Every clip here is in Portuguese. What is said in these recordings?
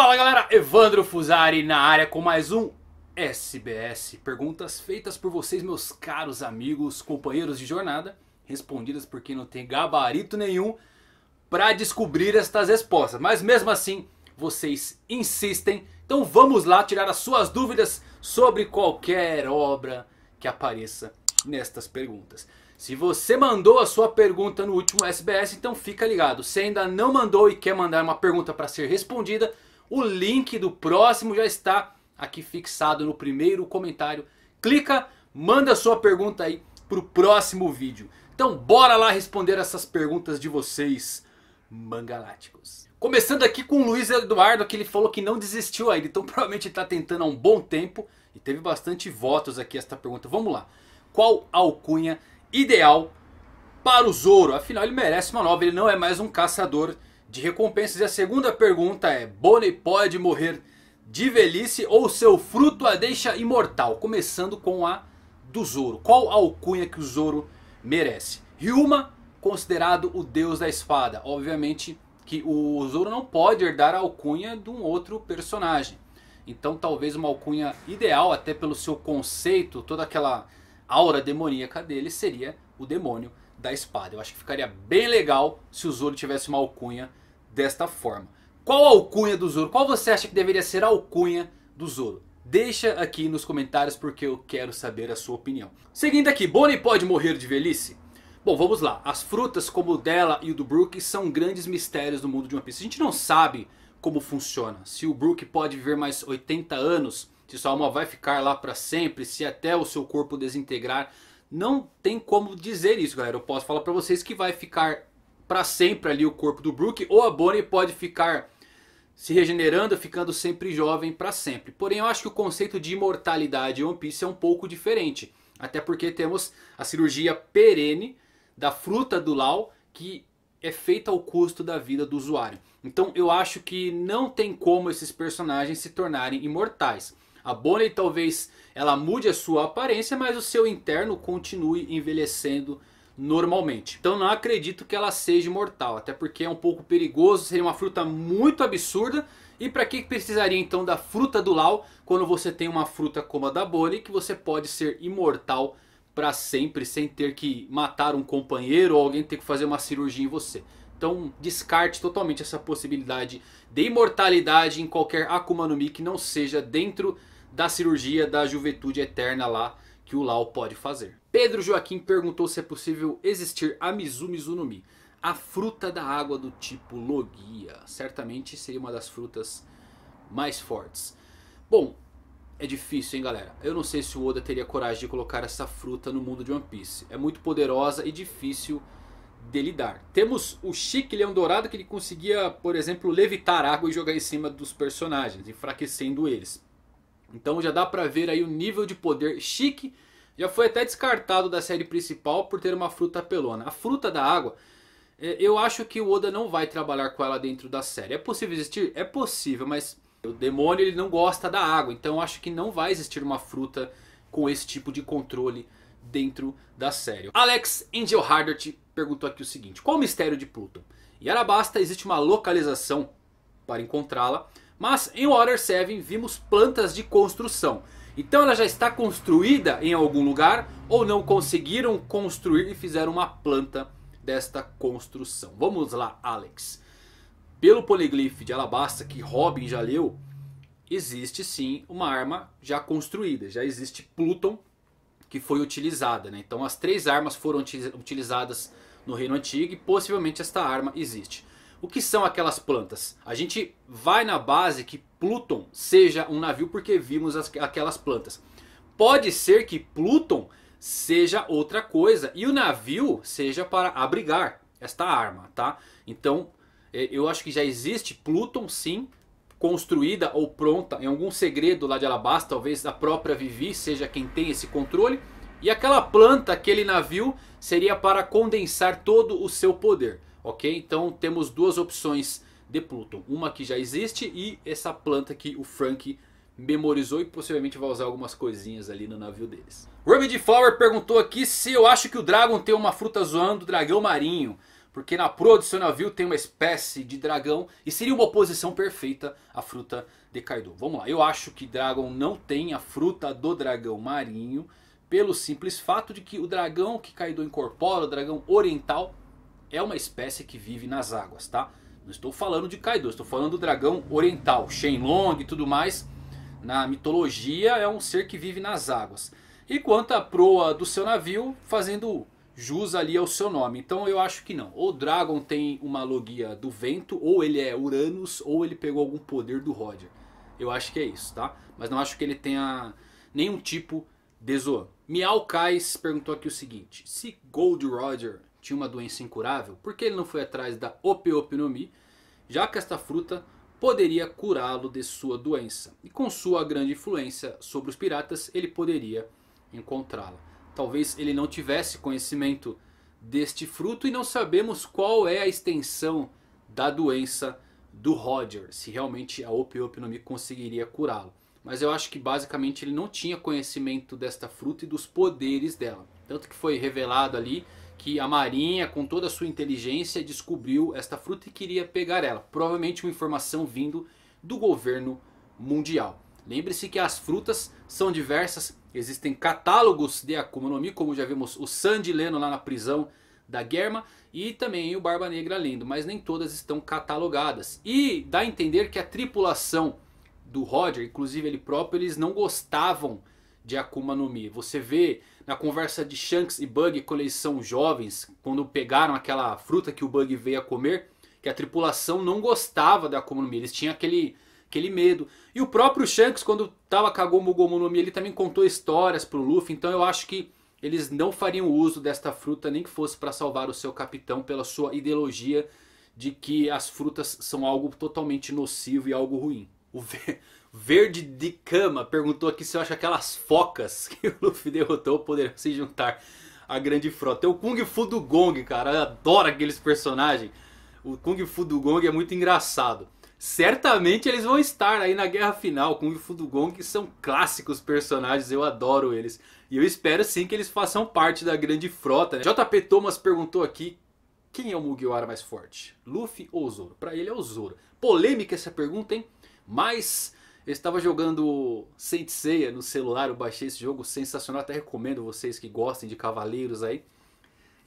Fala galera, Evandro Fusari na área com mais um SBS. Perguntas feitas por vocês, meus caros amigos, companheiros de jornada, respondidas por quem não tem gabarito nenhum para descobrir estas respostas. Mas mesmo assim, vocês insistem, então vamos lá tirar as suas dúvidas sobre qualquer obra que apareça nestas perguntas. Se você mandou a sua pergunta no último SBS, então fica ligado. Se ainda não mandou e quer mandar uma pergunta para ser respondida, o link do próximo já está aqui fixado no primeiro comentário. Clica, manda sua pergunta aí pro próximo vídeo. Então bora lá responder essas perguntas de vocês, mangaláticos. Começando aqui com o Luiz Eduardo, que ele falou que não desistiu ainda. Então provavelmente está tentando há um bom tempo. E teve bastante votos aqui esta pergunta. Vamos lá. Qual alcunha ideal para o Zoro? Afinal ele merece uma nova. Ele não é mais um caçador de recompensas. E a segunda pergunta é: Bonnie pode morrer de velhice ou seu fruto a deixa imortal? Começando com a do Zoro. Qual alcunha que o Zoro merece? Ryuma, considerado o deus da espada. Obviamente que o Zoro não pode herdar a alcunha de um outro personagem. Então talvez uma alcunha ideal, até pelo seu conceito, toda aquela aura demoníaca dele, seria o demônio da espada. Eu acho que ficaria bem legal se o Zoro tivesse uma alcunha desta forma. Qual a alcunha do Zoro? Qual você acha que deveria ser a alcunha do Zoro? Deixa aqui nos comentários porque eu quero saber a sua opinião. Seguindo aqui, Bonnie pode morrer de velhice? Bom, vamos lá. As frutas como o dela e o do Brook são grandes mistérios do mundo de One Piece. A gente não sabe como funciona. Se o Brook pode viver mais 80 anos, se sua alma vai ficar lá para sempre, se até o seu corpo desintegrar. Não tem como dizer isso, galera. Eu posso falar para vocês que vai ficar para sempre ali o corpo do Brook ou a Bonnie pode ficar se regenerando, ficando sempre jovem para sempre. Porém, eu acho que o conceito de imortalidade em One Piece é um pouco diferente. Até porque temos a cirurgia perene da fruta do Lau que é feita ao custo da vida do usuário. Então eu acho que não tem como esses personagens se tornarem imortais. A Bonnie talvez ela mude a sua aparência, mas o seu interno continue envelhecendo normalmente. Então não acredito que ela seja imortal, até porque é um pouco perigoso, seria uma fruta muito absurda. E para que precisaria então da fruta do Lau quando você tem uma fruta como a da Bonnie que você pode ser imortal para sempre sem ter que matar um companheiro ou alguém ter que fazer uma cirurgia em você. Então descarte totalmente essa possibilidade de imortalidade em qualquer Akuma no Mi que não seja dentro da cirurgia da juventude eterna lá que o Lau pode fazer. Pedro Joaquim perguntou se é possível existir a Mizu Mizu no Mi, a fruta da água do tipo Logia. Certamente seria uma das frutas mais fortes. Bom, é difícil hein galera. Eu não sei se o Oda teria coragem de colocar essa fruta no mundo de One Piece. É muito poderosa e difícil de lidar. Temos o Chique Leão Dourado que ele conseguia, por exemplo, levitar água e jogar em cima dos personagens, enfraquecendo eles. Então já dá pra ver aí o nível de poder chique. Já foi até descartado da série principal por ter uma fruta pelona. A fruta da água, é, eu acho que o Oda não vai trabalhar com ela dentro da série. É possível existir? É possível, mas o demônio ele não gosta da água. Então eu acho que não vai existir uma fruta com esse tipo de controle dentro da série. Alex Angel Hardart perguntou aqui o seguinte. Qual o mistério de Pluton? Em Arabasta existe uma localização para encontrá-la mas em Water 7 vimos plantas de construção. Então ela já está construída em algum lugar ou não conseguiram construir e fizeram uma planta desta construção. Vamos lá, Alex. Pelo poliglife de alabasta que Robin já leu, existe sim uma arma já construída. Já existe Pluton que foi utilizada. Né? Então as três armas foram utilizadas no Reino Antigo e possivelmente esta arma existe. O que são aquelas plantas? A gente vai na base que Pluton seja um navio porque vimos as, aquelas plantas. Pode ser que Pluton seja outra coisa e o navio seja para abrigar esta arma, tá? Então é, eu acho que já existe Pluton sim construída ou pronta em algum segredo lá de Alabasta, talvez a própria Vivi seja quem tem esse controle. E aquela planta, aquele navio, seria para condensar todo o seu poder ok? Então temos duas opções de Pluton, uma que já existe e essa planta que o Frank memorizou e possivelmente vai usar algumas coisinhas ali no navio deles. Remedy Flower perguntou aqui se eu acho que o Dragon tem uma fruta zoando o dragão marinho. Porque na proa do seu navio tem uma espécie de dragão e seria uma oposição perfeita à fruta de Kaido. Vamos lá, eu acho que Dragon não tem a fruta do dragão marinho. Pelo simples fato de que o dragão que Kaido incorpora, o dragão oriental, é uma espécie que vive nas águas, tá? Não estou falando de Kaido, estou falando do dragão oriental, Shenlong e tudo mais. Na mitologia é um ser que vive nas águas. E quanto à proa do seu navio, fazendo jus ali ao seu nome. Então eu acho que não. Ou Dragon tem uma logia do vento, ou ele é Uranus, ou ele pegou algum poder do Roger. Eu acho que é isso, tá? Mas não acho que ele tenha nenhum tipo de Zoan. Miau Kais perguntou aqui o seguinte. Se Gold Roger tinha uma doença incurável, por que ele não foi atrás da opiopinomi, já que esta fruta poderia curá-lo de sua doença. E com sua grande influência sobre os piratas, ele poderia encontrá-la. Talvez ele não tivesse conhecimento deste fruto e não sabemos qual é a extensão da doença do Roger, se realmente a opiopinomi conseguiria curá-lo. Mas eu acho que basicamente ele não tinha conhecimento desta fruta e dos poderes dela. Tanto que foi revelado ali que a Marinha, com toda a sua inteligência, descobriu esta fruta e queria pegar ela. Provavelmente uma informação vindo do governo mundial. Lembre-se que as frutas são diversas, existem catálogos de Akuma no Mi, como já vimos o Sandy lendo lá na prisão da Germa e também o Barba Negra lendo, mas nem todas estão catalogadas. E dá a entender que a tripulação do Roger, inclusive ele próprio, eles não gostavam de Akuma no Mi. Você vê na conversa de Shanks e Bug quando eles são jovens, quando pegaram aquela fruta que o Bug veio a comer, que a tripulação não gostava da Akuma no Mi, eles tinham aquele, aquele medo. E o próprio Shanks quando estava com a Gomu Gomu no Mi, ele também contou histórias pro Luffy, então eu acho que eles não fariam uso desta fruta nem que fosse para salvar o seu capitão pela sua ideologia de que as frutas são algo totalmente nocivo e algo ruim. O, Verde de Cama perguntou aqui se eu acho aquelas focas que o Luffy derrotou poderiam se juntar à grande frota. É o Kung Fu do Gong, cara. Eu adoro aqueles personagens. O Kung Fu do Gong é muito engraçado. Certamente eles vão estar aí na guerra final. Kung Fu do Gong que são clássicos personagens, eu adoro eles. E eu espero sim que eles façam parte da grande frota. Né? JP Thomas perguntou aqui quem é o Mugiwara mais forte? Luffy ou Zoro? Pra ele é o Zoro. Polêmica essa pergunta, hein? Mas eu estava jogando Saint Seiya no celular, eu baixei esse jogo sensacional, até recomendo vocês que gostem de cavaleiros aí.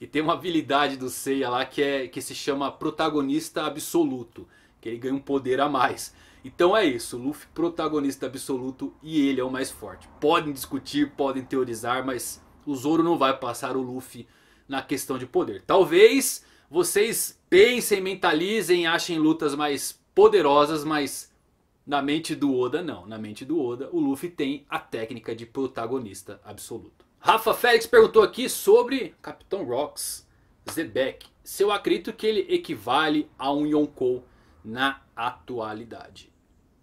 E tem uma habilidade do Seiya lá que, é, que se chama protagonista absoluto, que ele ganha um poder a mais. Então é isso, Luffy protagonista absoluto e ele é o mais forte. Podem discutir, podem teorizar, mas o Zoro não vai passar o Luffy na questão de poder. Talvez vocês pensem, mentalizem, achem lutas mais poderosas, mas na mente do Oda, não. Na mente do Oda, o Luffy tem a técnica de protagonista absoluto. Rafa Félix perguntou aqui sobre Capitão Rocks, Zebek. Se eu acredito que ele equivale a um Yonkou na atualidade.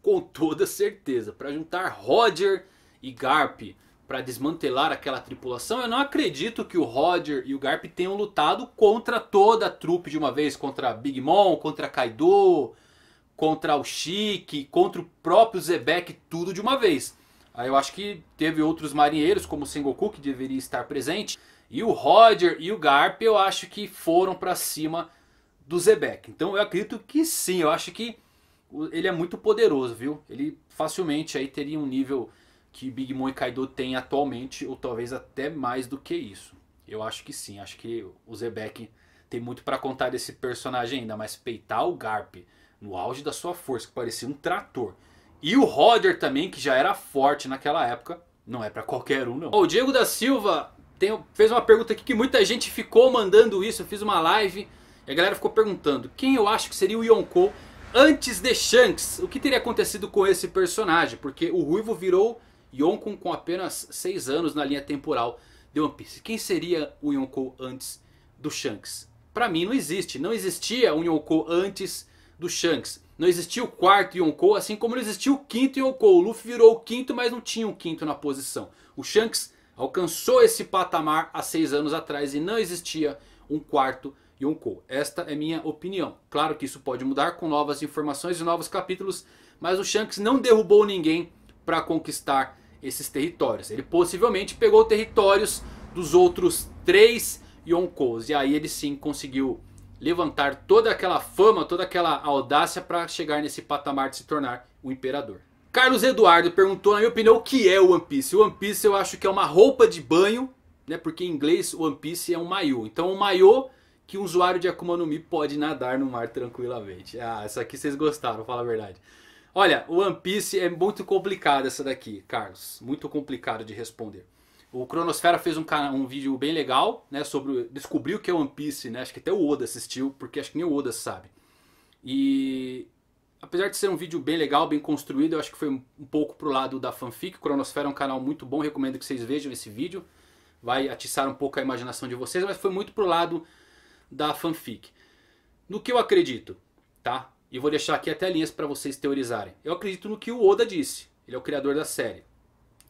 Com toda certeza. Para juntar Roger e Garp para desmantelar aquela tripulação, eu não acredito que o Roger e o Garp tenham lutado contra toda a trupe de uma vez. Contra Big Mom, contra Kaido contra o Chique, contra o próprio Zebek, tudo de uma vez. Aí eu acho que teve outros marinheiros, como o Sengoku, que deveria estar presente. E o Roger e o Garp, eu acho que foram para cima do Zebek. Então eu acredito que sim, eu acho que ele é muito poderoso, viu? Ele facilmente aí teria um nível que Big Mom e Kaido têm atualmente, ou talvez até mais do que isso. Eu acho que sim, acho que o Zebek tem muito para contar desse personagem ainda, mas peitar o Garp no auge da sua força, que parecia um trator. E o Roger também, que já era forte naquela época, não é para qualquer um não. O Diego da Silva tem, fez uma pergunta aqui que muita gente ficou mandando isso, eu fiz uma live e a galera ficou perguntando quem eu acho que seria o Yonkou antes de Shanks. O que teria acontecido com esse personagem? Porque o Ruivo virou Yonkou com apenas 6 anos na linha temporal de One Piece. Quem seria o Yonkou antes do Shanks? Pra mim não existe, não existia um Yonkou antes do Shanks. Não existia o quarto Yonkou, assim como não existia o quinto Yonkou. O Luffy virou o quinto, mas não tinha um quinto na posição. O Shanks alcançou esse patamar há seis anos atrás e não existia um quarto Yonkou. Esta é minha opinião. Claro que isso pode mudar com novas informações e novos capítulos, mas o Shanks não derrubou ninguém para conquistar esses territórios. Ele possivelmente pegou territórios dos outros três Yonkous e aí ele sim conseguiu levantar toda aquela fama, toda aquela audácia para chegar nesse patamar de se tornar o imperador. Carlos Eduardo perguntou, na minha opinião, o que é o One Piece? O One Piece eu acho que é uma roupa de banho, né? Porque em inglês One Piece é um maiô. Então um maiô que um usuário de Akuma no Mi pode nadar no mar tranquilamente. Ah, essa aqui vocês gostaram, fala a verdade. Olha, o One Piece é muito complicado essa daqui, Carlos. Muito complicado de responder. O Cronosfera fez um, um vídeo bem legal, né, sobre descobriu o que é One Piece, né? Acho que até o Oda assistiu, porque acho que nem o Oda sabe. E apesar de ser um vídeo bem legal, bem construído, eu acho que foi um pouco pro lado da fanfic. O Cronosfera é um canal muito bom, recomendo que vocês vejam esse vídeo. Vai atiçar um pouco a imaginação de vocês, mas foi muito pro lado da fanfic. No que eu acredito, tá? E vou deixar aqui até linhas para vocês teorizarem. Eu acredito no que o Oda disse. Ele é o criador da série.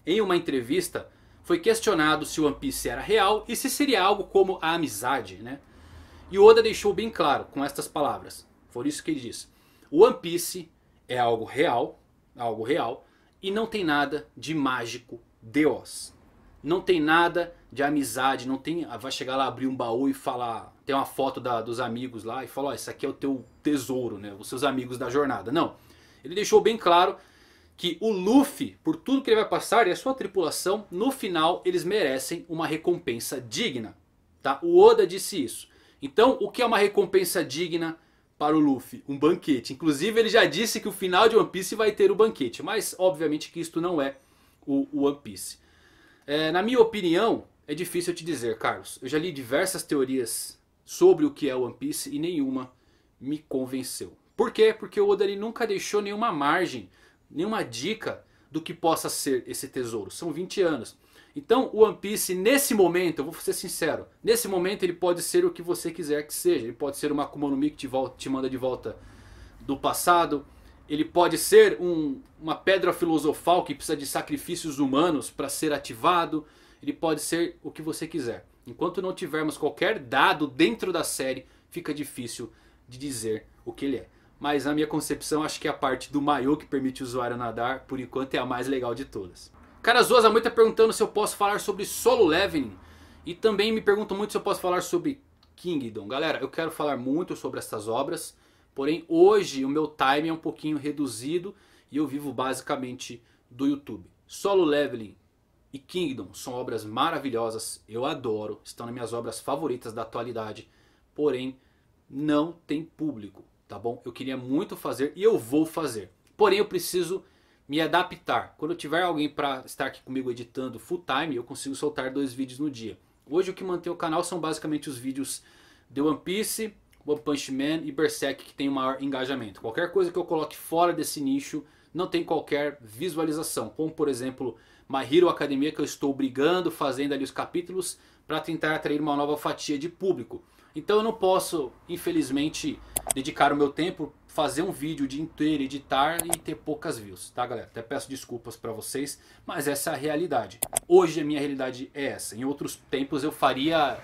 Em uma entrevista, foi questionado se One Piece era real e se seria algo como a amizade, né? E Oda deixou bem claro com estas palavras. Por isso que ele diz: One Piece é algo real, algo real e não tem nada de mágico deus. Não tem nada de amizade, não tem, ah, vai chegar lá abrir um baú e falar, tem uma foto da, dos amigos lá e falar, ó, oh, esse aqui é o teu tesouro, né? Os seus amigos da jornada. Não. Ele deixou bem claro que o Luffy, por tudo que ele vai passar e a sua tripulação, no final eles merecem uma recompensa digna. Tá? O Oda disse isso. Então, o que é uma recompensa digna para o Luffy? Um banquete. Inclusive, ele já disse que o final de One Piece vai ter o banquete. Mas, obviamente, que isto não é o One Piece. É, na minha opinião, é difícil te dizer, Carlos. Eu já li diversas teorias sobre o que é One Piece e nenhuma me convenceu. Por quê? Porque o Oda ele nunca deixou nenhuma margem nenhuma dica do que possa ser esse tesouro. São 20 anos. Então o One Piece nesse momento, eu vou ser sincero, nesse momento ele pode ser o que você quiser que seja. Ele pode ser uma Akuma no Mi que te, volta, te manda de volta do passado. Ele pode ser um, uma pedra filosofal que precisa de sacrifícios humanos para ser ativado. Ele pode ser o que você quiser. Enquanto não tivermos qualquer dado dentro da série, fica difícil de dizer o que ele é mas na minha concepção acho que é a parte do maiô que permite o usuário nadar, por enquanto é a mais legal de todas. Cara, Zoaza muito tá perguntando se eu posso falar sobre solo leveling e também me perguntam muito se eu posso falar sobre Kingdom. Galera, eu quero falar muito sobre essas obras, porém hoje o meu time é um pouquinho reduzido e eu vivo basicamente do YouTube. Solo Leveling e Kingdom são obras maravilhosas, eu adoro, estão nas minhas obras favoritas da atualidade, porém não tem público tá bom? Eu queria muito fazer e eu vou fazer. Porém, eu preciso me adaptar. Quando eu tiver alguém para estar aqui comigo editando full time, eu consigo soltar dois vídeos no dia. Hoje o que mantém o canal são basicamente os vídeos de One Piece, One Punch Man e Berserk que tem o um maior engajamento. Qualquer coisa que eu coloque fora desse nicho não tem qualquer visualização. Como por exemplo, My Hero Academia que eu estou brigando, fazendo ali os capítulos para tentar atrair uma nova fatia de público. Então eu não posso, infelizmente, dedicar o meu tempo, fazer um vídeo o dia inteiro, editar e ter poucas views, tá galera? Até peço desculpas para vocês, mas essa é a realidade. Hoje a minha realidade é essa. Em outros tempos eu faria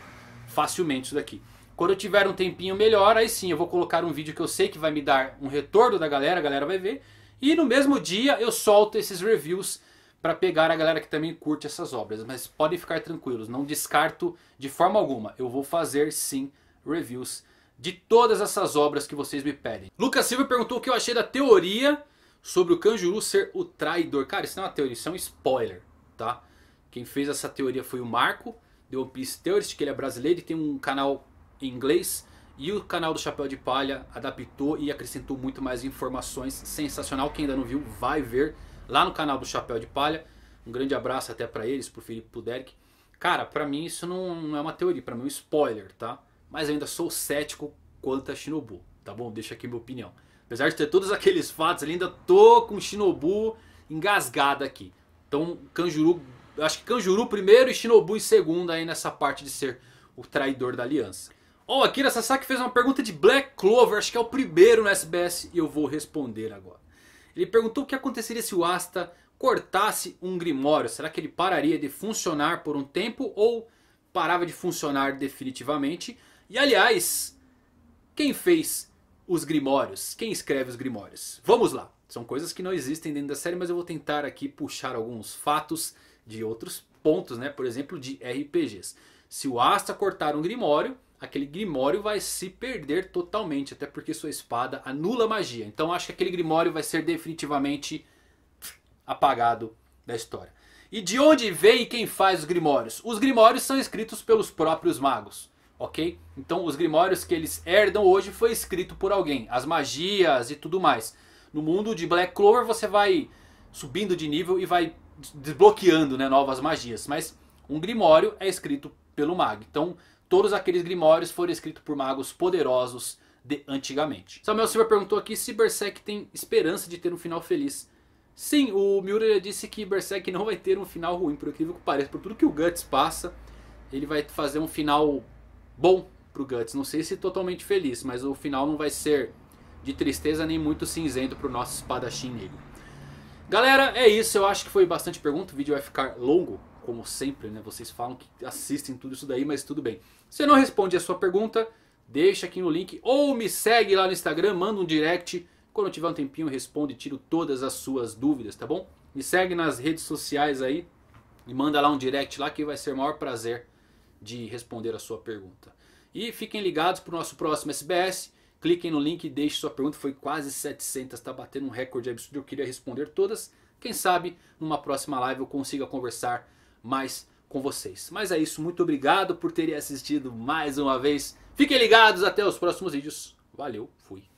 facilmente isso daqui. Quando eu tiver um tempinho melhor, aí sim eu vou colocar um vídeo que eu sei que vai me dar um retorno da galera, a galera vai ver. E no mesmo dia eu solto esses reviews para pegar a galera que também curte essas obras. Mas podem ficar tranquilos, não descarto de forma alguma. Eu vou fazer sim reviews de todas essas obras que vocês me pedem. Lucas Silva perguntou o que eu achei da teoria sobre o Kanjuru ser o traidor. Cara, isso não é uma teoria, isso é um spoiler, tá? Quem fez essa teoria foi o Marco, de One Piece Theorist, que ele é brasileiro e tem um canal em inglês. E o canal do Chapéu de Palha adaptou e acrescentou muito mais informações. Sensacional, quem ainda não viu vai ver lá no canal do Chapéu de Palha. Um grande abraço até para eles, pro Felipe, pro Derek. Cara, para mim isso não, não, é uma teoria, para mim é um spoiler, tá? Mas ainda sou cético quanto a Shinobu, tá bom? Deixa aqui minha opinião. Apesar de ter todos aqueles fatos, ainda tô com Shinobu engasgada aqui. Então, Kanjuru, acho que Kanjuru primeiro e Shinobu em segundo aí nessa parte de ser o traidor da aliança. O oh, Akira Sasaki fez uma pergunta de Black Clover, acho que é o primeiro no SBS e eu vou responder agora. Ele perguntou o que aconteceria se o Asta cortasse um Grimório. Será que ele pararia de funcionar por um tempo ou parava de funcionar definitivamente? E aliás, quem fez os Grimórios? Quem escreve os Grimórios? Vamos lá! São coisas que não existem dentro da série, mas eu vou tentar aqui puxar alguns fatos de outros pontos, né? por exemplo, de RPGs. Se o Asta cortar um Grimório, aquele Grimório vai se perder totalmente, até porque sua espada anula a magia. Então acho que aquele Grimório vai ser definitivamente apagado da história. E de onde vem quem faz os Grimórios? Os Grimórios são escritos pelos próprios magos, ok? Então os Grimórios que eles herdam hoje foi escrito por alguém, as magias e tudo mais. No mundo de Black Clover você vai subindo de nível e vai desbloqueando né, novas magias, mas um Grimório é escrito pelo mago. Então todos aqueles grimórios foram escritos por magos poderosos de antigamente. Samuel Silva perguntou aqui se Berserk tem esperança de ter um final feliz. Sim, o Miura disse que Berserk não vai ter um final ruim, por incrível que pareça. Por tudo que o Guts passa, ele vai fazer um final bom pro Guts. Não sei se totalmente feliz, mas o final não vai ser de tristeza nem muito cinzento pro nosso espadachim negro. Galera, é isso. Eu acho que foi bastante pergunta. O vídeo vai ficar longo como sempre, né? Vocês falam que assistem tudo isso daí, mas tudo bem. Se não responde a sua pergunta, deixa aqui no link ou me segue lá no Instagram, manda um direct. Quando eu tiver um tempinho, responde e tiro todas as suas dúvidas, tá bom? Me segue nas redes sociais aí e manda lá um direct lá que vai ser o maior prazer de responder a sua pergunta. E fiquem ligados para o nosso próximo SBS. Cliquem no link e deixe sua pergunta. Foi quase 700, está batendo um recorde absurdo. Eu queria responder todas. Quem sabe numa próxima live eu consiga conversar mais com vocês. Mas é isso, muito obrigado por terem assistido mais uma vez. Fiquem ligados, até os próximos vídeos. Valeu, fui.